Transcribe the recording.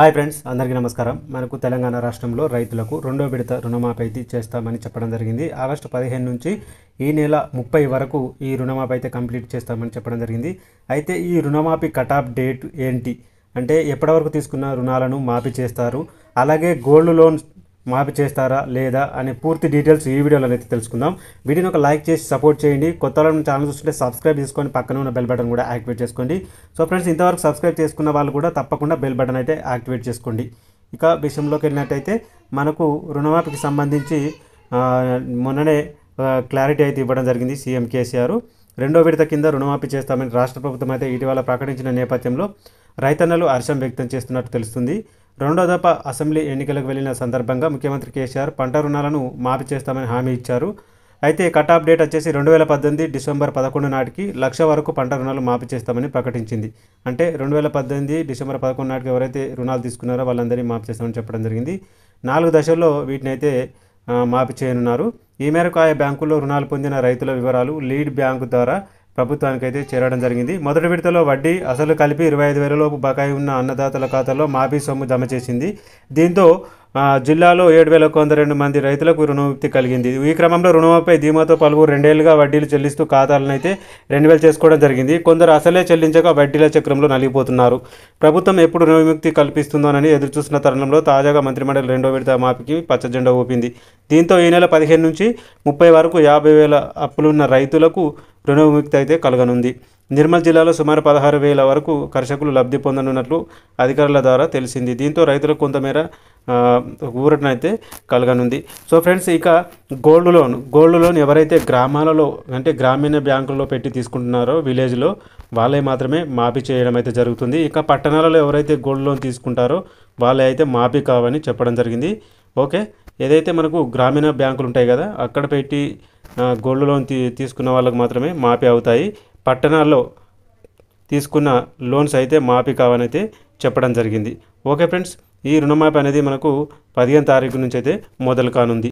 hi friends అందరికీ నమస్కారం మనకు తెలంగాణ రాష్ట్రంలో రైతులకు రెండో విడత రుణమాఫీ అయితే చేస్తామని చెప్పడం జరిగింది ఆగస్టు పదిహేను నుంచి ఈ నెల ముప్పై వరకు ఈ రుణమాఫీ అయితే కంప్లీట్ చేస్తామని చెప్పడం జరిగింది అయితే ఈ రుణమాఫీ కటాఫ్ డేట్ ఏంటి అంటే ఎప్పటివరకు తీసుకున్న రుణాలను మాఫీ చేస్తారు అలాగే గోల్డ్ లోన్ మాఫీ చేస్తారా లేదా అనే పూర్తి డీటెయిల్స్ ఈ వీడియోలో అయితే తెలుసుకుందాం వీడియోని ఒక లైక్ చేసి సపోర్ట్ చేయండి కొత్త వాళ్ళని ఛానల్ చూస్తుంటే సబ్స్క్రైబ్ చేసుకొని పక్కన ఉన్న బెల్ బటన్ కూడా యాక్టివేట్ చేసుకోండి సో ఫ్రెండ్స్ ఇంతవరకు సబ్స్క్రైబ్ చేసుకున్న వాళ్ళు కూడా తప్పకుండా బెల్ బటన్ అయితే యాక్టివేట్ చేసుకోండి ఇక విషయంలోకి వెళ్ళినట్టయితే మనకు రుణమాఫీకి సంబంధించి మొన్ననే క్లారిటీ అయితే ఇవ్వడం జరిగింది సీఎం కేసీఆర్ రెండో విడత కింద రుణమాఫీ చేస్తామని రాష్ట్ర ప్రభుత్వం అయితే ఇటీవల ప్రకటించిన నేపథ్యంలో రైతన్నలు హర్షం వ్యక్తం చేస్తున్నట్టు తెలుస్తుంది రెండో దఫా అసెంబ్లీ ఎన్నికలకు వెళ్లిన సందర్భంగా ముఖ్యమంత్రి కేసీఆర్ పంట రుణాలను మాఫీ చేస్తామని హామీ ఇచ్చారు అయితే కట్ ఆఫ్ డేట్ వచ్చేసి రెండు వేల పద్దెనిమిది డిసెంబర్ పదకొండు నాటికి లక్ష వరకు పంట రుణాలు మాఫీ చేస్తామని ప్రకటించింది అంటే రెండు వేల పద్దెనిమిది డిసెంబర్ పదకొండు నాటికి ఎవరైతే రుణాలు తీసుకున్నారో వాళ్ళందరినీ మాఫీ చేస్తామని చెప్పడం జరిగింది నాలుగు దశల్లో వీటిని అయితే మాఫీ చేయనున్నారు ఈ మేరకు ఆయా బ్యాంకుల్లో రుణాలు పొందిన రైతుల వివరాలు లీడ్ బ్యాంకు ద్వారా ప్రభుత్వానికైతే చేరడం జరిగింది మొదటి విడతలో వడ్డీ అసలు కలిపి ఇరవై ఐదు వేలలోపు బకాయి ఉన్న అన్నదాతల ఖాతాలో మాఫీ సొమ్ము జమ చేసింది దీంతో జిల్లాలో ఏడు వేల కొంత రెండు మంది రైతులకు రుణముక్తి కలిగింది ఈ క్రమంలో రుణమాపై ధీమాతో పలువురు రెండేళ్లుగా వడ్డీలు చెల్లిస్తూ ఖాతాలను అయితే రెండు వేలు చేసుకోవడం జరిగింది కొందరు అసలే చెల్లించక వడ్డీల చక్రంలో నలిగిపోతున్నారు ప్రభుత్వం ఎప్పుడు రుణవిముక్తి కల్పిస్తుందోనని ఎదురుచూస్తున్న తరుణంలో తాజాగా మంత్రిమండలి రెండో విడత మాపికి పచ్చజెండా ఊపింది దీంతో ఈ నెల పదిహేను నుంచి ముప్పై వరకు యాభై వేల అప్పులున్న రైతులకు రుణవిముక్తి అయితే కలగనుంది నిర్మల్ జిల్లాలో సుమారు పదహారు వేల వరకు కర్షకులు లబ్ధి పొందనున్నట్లు అధికారుల ద్వారా తెలిసింది దీంతో రైతులకు కొంతమేర ఊరటనైతే కలగనుంది సో ఫ్రెండ్స్ ఇక గోల్డ్ లోన్ గోల్డ్ లోన్ ఎవరైతే గ్రామాలలో అంటే గ్రామీణ బ్యాంకుల్లో పెట్టి తీసుకుంటున్నారో విలేజ్లో వాళ్ళే మాత్రమే మాఫీ చేయడం అయితే జరుగుతుంది ఇక పట్టణాలలో ఎవరైతే గోల్డ్ లోన్ తీసుకుంటారో వాళ్ళే అయితే మాఫీ కావని చెప్పడం జరిగింది ఓకే ఏదైతే మనకు గ్రామీణ బ్యాంకులు ఉంటాయి కదా అక్కడ పెట్టి గోల్డ్ లోన్ తీ తీసుకున్న వాళ్ళకు మాత్రమే మాఫీ అవుతాయి పట్టణాల్లో తీసుకున్న లోన్స్ అయితే మాఫీ కావనైతే చెప్పడం జరిగింది ఓకే ఫ్రెండ్స్ ఈ రుణమాఫీ అనేది మనకు పదిహేను తారీఖు నుంచి అయితే మొదలు కానుంది